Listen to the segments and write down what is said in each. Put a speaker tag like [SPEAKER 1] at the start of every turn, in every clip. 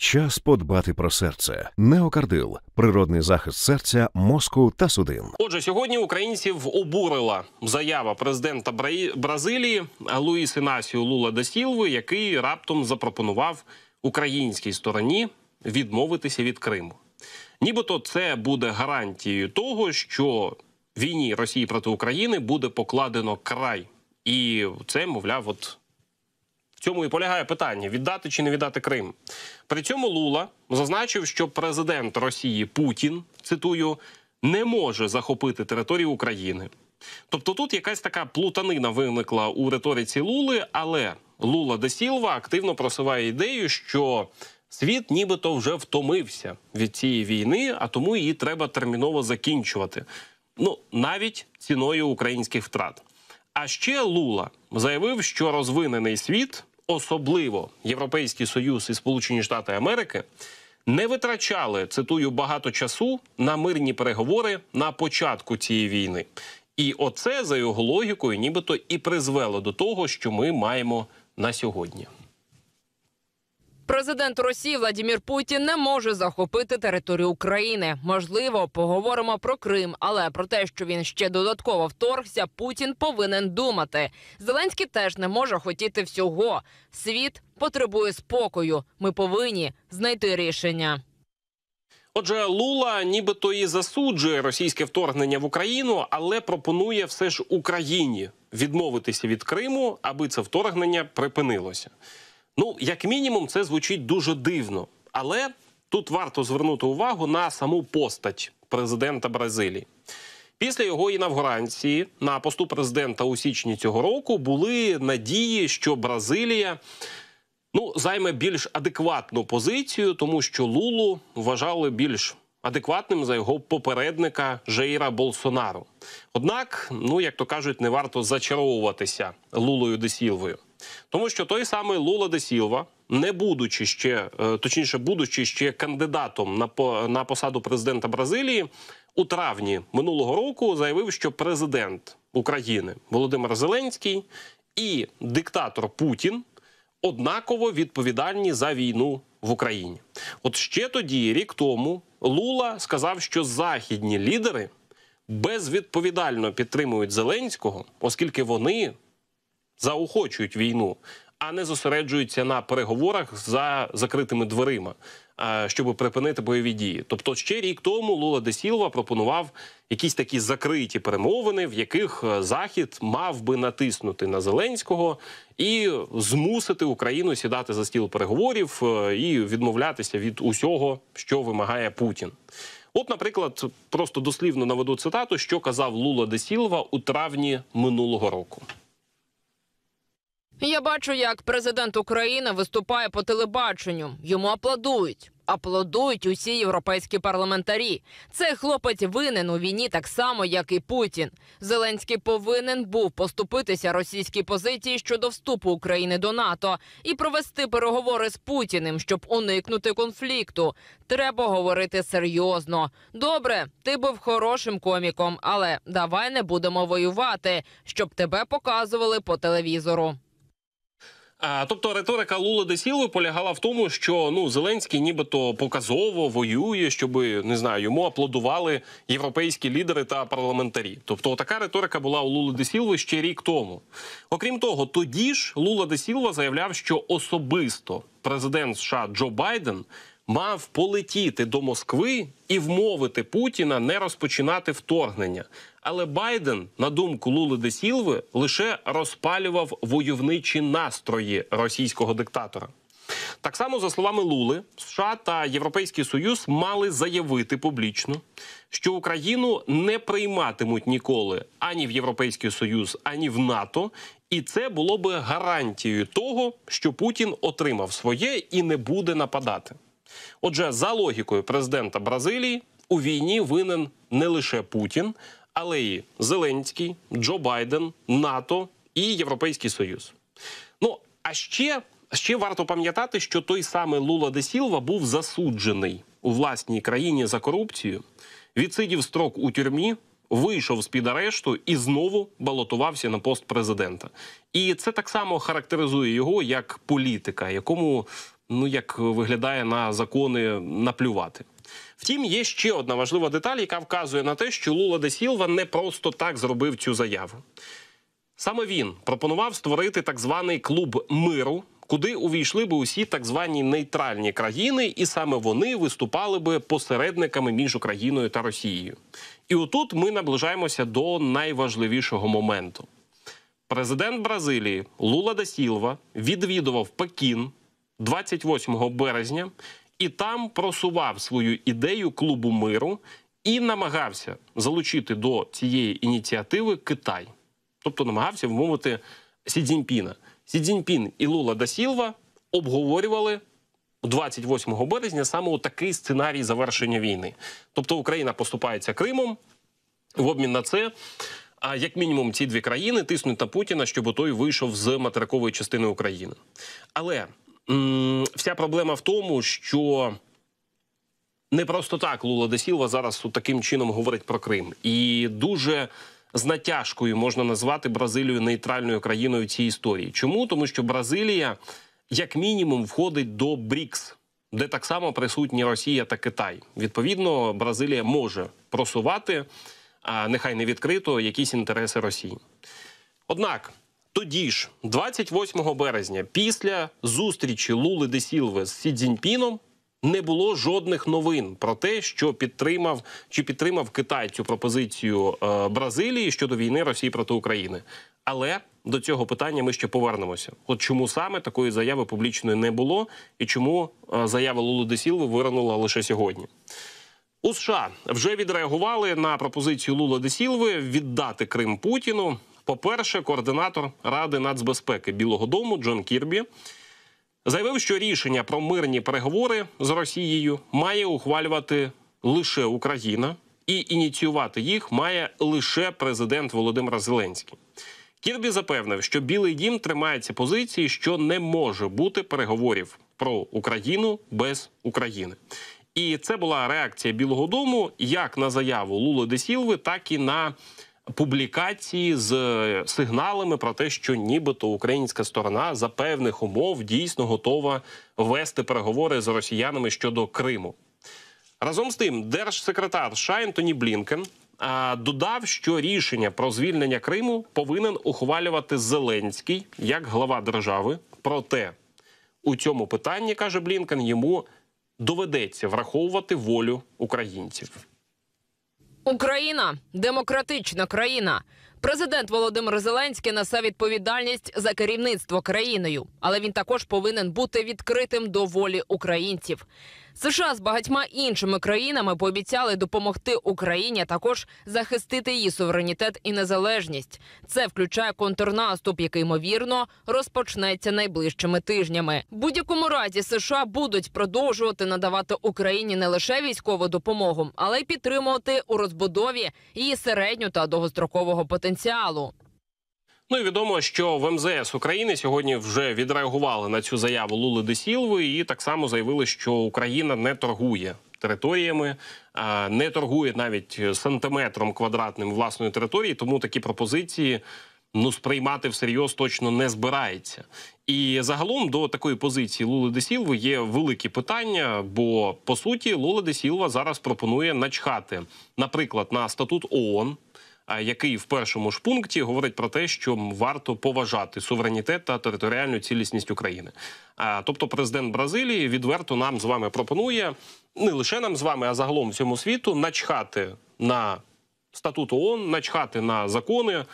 [SPEAKER 1] Час подбати про серце, неокардил, природний захист серця, мозку та судин. Отже, сьогодні українців обурила заява президента Бразилії Луїс Інасіо Лула да Сілви, який раптом запропонував українській стороні відмовитися від Криму. Нібито це буде гарантією того, що війні Росії проти України буде покладено край, і це мовляв, от в цьому і полягає питання: віддати чи не віддати Крим. При цьому Лула зазначив, що президент Росії Путін цитую не може захопити територію України. Тобто тут якась така плутанина виникла у риториці Лули, але Лула де Сілва активно просуває ідею, що світ нібито вже втомився від цієї війни, а тому її треба терміново закінчувати. Ну навіть ціною українських втрат. А ще Лула заявив, що розвинений світ особливо Європейський Союз і Сполучені Штати Америки. Не витрачали цитую багато часу на мирні переговори на початку цієї війни, і оце за його логікою, нібито і призвело до того, що ми маємо на сьогодні.
[SPEAKER 2] Президент Росії Владімір Путін не може захопити територію України. Можливо, поговоримо про Крим, але про те, що він ще додатково вторгся, Путін повинен думати. Зеленський теж не може хотіти всього. Світ потребує спокою. Ми повинні знайти рішення.
[SPEAKER 1] Отже, Лула, нібито і засуджує російське вторгнення в Україну, але пропонує все ж Україні відмовитися від Криму, аби це вторгнення припинилося. Ну, як мінімум, це звучить дуже дивно, але тут варто звернути увагу на саму постать президента Бразилії. Після його інавгуранції на посту президента у січні цього року були надії, що Бразилія ну займе більш адекватну позицію, тому що Лулу вважали більш адекватним за його попередника Жейра Болсонару. Однак, ну як то кажуть, не варто зачаровуватися Лулою Десілвою тому що той самий Лула де Сілва, не будучи ще е, точніше, будучи ще кандидатом на на посаду президента Бразилії, у травні минулого року заявив, що президент України Володимир Зеленський і диктатор Путін однаково відповідальні за війну в Україні. От ще тоді, рік тому, Лула сказав, що західні лідери безвідповідально підтримують Зеленського, оскільки вони заохочують війну, а не зосереджуються на переговорах за закритими дверима, щоб припинити бойові дії. Тобто, ще рік тому Лула де Сілва пропонував якісь такі закриті перемовини, в яких е, Захід мав би натиснути на Зеленського і змусити Україну сідати за стіл переговорів е, і відмовлятися від усього, що вимагає Путін. От, наприклад, просто дослівно наведу цитату, що казав Лула де Сілва у травні минулого року.
[SPEAKER 2] Я бачу, як президент України виступає по телебаченню. Йому аплодують. Аплодують усі європейські парламентарі. Цей хлопець винен у війні так само, як і Путін. Зеленський повинен був поступитися російській позиції щодо вступу України до НАТО і провести переговори з Путіним, щоб уникнути конфлікту. Треба говорити серйозно. Добре, ти був хорошим коміком, але давай не будемо воювати, щоб тебе показували по телевізору.
[SPEAKER 1] Тобто риторика Лули де Сілви полягала в тому, що ну Зеленський нібито показово воює, щоб не знаю, йому аплодували європейські лідери та парламентарі. Тобто, така риторика була у Лули де Сілви ще рік тому. Окрім того, тоді ж Лула де Сілва заявляв, що особисто президент США Джо Байден. Мав полетіти до Москви і вмовити Путіна не розпочинати вторгнення. Але Байден, на думку Лули де Сілви, лише розпалював войовничі настрої російського диктатора. Так само, за словами Лули, США та Європейський Союз мали заявити публічно, що Україну не прийматимуть ніколи ані в Європейський Союз, ані в НАТО, і це було би гарантією того, що Путін отримав своє і не буде нападати. Отже, за логікою президента Бразилії, у війні винен не лише Путін, але Зеленський, Джо Байден, НАТО і Європейський Союз. Ну а ще ще варто пам'ятати, що той самий Лула де Сілва був засуджений у власній країні за корупцію, відсидів строк у тюрмі. Вийшов з під арешту і знову балотувався на пост президента, і це так само характеризує його як політика, якому ну як виглядає на закони наплювати. Втім, є ще одна важлива деталь, яка вказує на те, що Лула де Сілва не просто так зробив цю заяву. Саме він пропонував створити так званий клуб миру, куди увійшли би усі так звані нейтральні країни, і саме вони виступали би посередниками між Україною та Росією. І отут ми наближаємося до найважливішого моменту. Президент Бразилії Лула да Сілва відвідував Пекін 28 березня і там просував свою ідею клубу миру і намагався залучити до цієї ініціативи Китай, тобто намагався вмовити Сі Цзіньпіна. Сі Цзіньпін і Лула Дасілва обговорювали. 28 березня саме такий сценарій завершення війни. Тобто Україна поступається Кримом в обмін на це. А як мінімум, ці дві країни тиснуть на Путіна, щоб той вийшов з материкової частини України. Але вся проблема в тому, що не просто так Лула Десілва зараз от таким чином говорить про Крим, і дуже з натяжкою можна назвати Бразилію нейтральною країною в цій історії. Чому тому, що Бразилія, як мінімум, входить до БРІКС. Де так само присутні Росія та Китай, відповідно, Бразилія може просувати, а нехай не відкрито якісь інтереси Росії. Однак тоді ж, 28 березня, після зустрічі Лули де Сілве з Сі Цзіньпіном, не було жодних новин про те, що підтримав чи підтримав Китай цю пропозицію е, Бразилії щодо війни Росії проти України. Але до цього питання ми ще повернемося. От чому саме такої заяви публічної не було, і чому е, заява Лули де Сілви виронула лише сьогодні? У США вже відреагували на пропозицію Лула де Сілви віддати Крим Путіну. По-перше, координатор Ради нацбезпеки Білого Дому Джон Кірбі заявив, що рішення про мирні переговори з Росією має ухвалювати лише Україна, і ініціювати їх має лише президент Володимир Зеленський. Кірбі запевнив, що Білий Дім тримається позиції, що не може бути переговорів про Україну без України. І це була реакція Білого Дому як на заяву Лули Десілви, так і на публікації з е, сигналами про те, що нібито українська сторона за певних умов дійсно готова вести переговори з росіянами щодо Криму. Разом з тим, держсекретар США Ентоні Блінкен додав, що рішення про звільнення Криму повинен ухвалювати Зеленський як глава держави. Проте у цьому питанні каже Блінкен йому доведеться враховувати волю українців.
[SPEAKER 2] Україна демократична країна. Президент Володимир Зеленський несе відповідальність за керівництво країною, але він також повинен бути відкритим до волі українців. США з багатьма іншими країнами пообіцяли допомогти Україні також захистити її суверенітет і незалежність. Це включає контрнаступ, який ймовірно розпочнеться найближчими тижнями. Будь-якому разі США будуть продовжувати надавати Україні не лише військову допомогу, але й підтримувати у розбудові її середньо та довгострокового потенціалу потенціалу.
[SPEAKER 1] Ну і відомо, що в МЗС України сьогодні вже відреагували на цю заяву Лули Десілви і так само заявили, що Україна не торгує територіями, е, не торгує навіть сантиметром квадратним власної території, тому такі пропозиції. Ну, сприймати всерйоз точно не збирається, і загалом до такої позиції Лули Десілви є великі питання. Бо по суті Лула Десілва зараз пропонує начхати, наприклад, на статут ООН, який в першому ж пункті говорить про те, що варто поважати суверенітет та територіальну цілісність України. Тобто, президент Бразилії відверто нам з вами пропонує не лише нам з вами, а загалом всьому світу начхати на статут ООН, начхати на закони.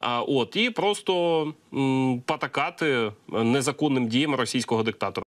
[SPEAKER 1] А от і просто м, потакати е, незаконним діям російського диктатора.